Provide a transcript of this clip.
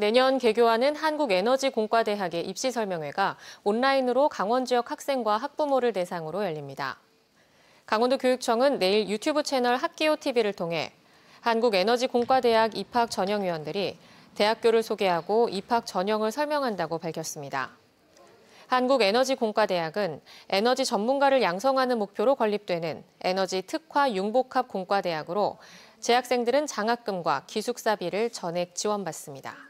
내년 개교하는 한국에너지공과대학의 입시 설명회가 온라인으로 강원 지역 학생과 학부모를 대상으로 열립니다. 강원도 교육청은 내일 유튜브 채널 학기호 TV를 통해 한국에너지공과대학 입학 전형위원들이 대학교를 소개하고 입학 전형을 설명한다고 밝혔습니다. 한국에너지공과대학은 에너지 전문가를 양성하는 목표로 건립되는 에너지 특화 융복합 공과대학으로 재학생들은 장학금과 기숙사비를 전액 지원받습니다.